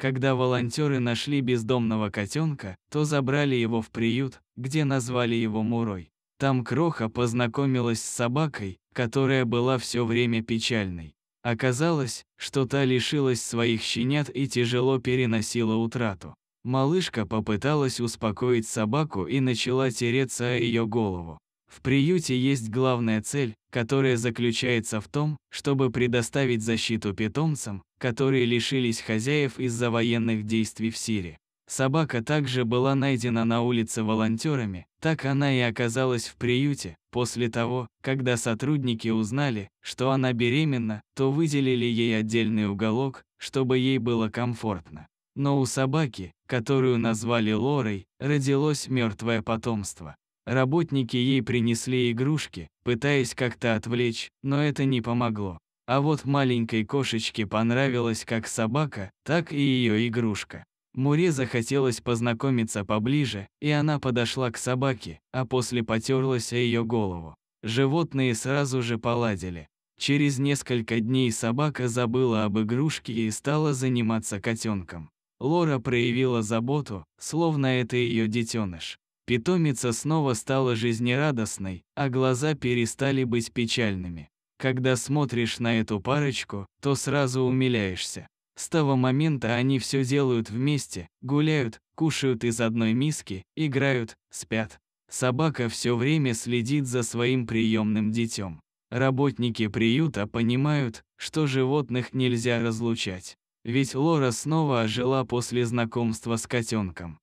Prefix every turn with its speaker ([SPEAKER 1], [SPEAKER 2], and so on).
[SPEAKER 1] Когда волонтеры нашли бездомного котенка, то забрали его в приют, где назвали его Мурой. Там Кроха познакомилась с собакой, которая была все время печальной. Оказалось, что та лишилась своих щенят и тяжело переносила утрату. Малышка попыталась успокоить собаку и начала тереться о ее голову. В приюте есть главная цель которое заключается в том, чтобы предоставить защиту питомцам, которые лишились хозяев из-за военных действий в Сирии. Собака также была найдена на улице волонтерами, так она и оказалась в приюте. После того, когда сотрудники узнали, что она беременна, то выделили ей отдельный уголок, чтобы ей было комфортно. Но у собаки, которую назвали Лорой, родилось мертвое потомство. Работники ей принесли игрушки, пытаясь как-то отвлечь, но это не помогло. А вот маленькой кошечке понравилась как собака, так и ее игрушка. Муре захотелось познакомиться поближе, и она подошла к собаке, а после потерлась о ее голову. Животные сразу же поладили. Через несколько дней собака забыла об игрушке и стала заниматься котенком. Лора проявила заботу, словно это ее детеныш. Питомица снова стала жизнерадостной, а глаза перестали быть печальными. Когда смотришь на эту парочку, то сразу умиляешься. С того момента они все делают вместе, гуляют, кушают из одной миски, играют, спят. Собака все время следит за своим приемным детем. Работники приюта понимают, что животных нельзя разлучать. Ведь Лора снова ожила после знакомства с котенком.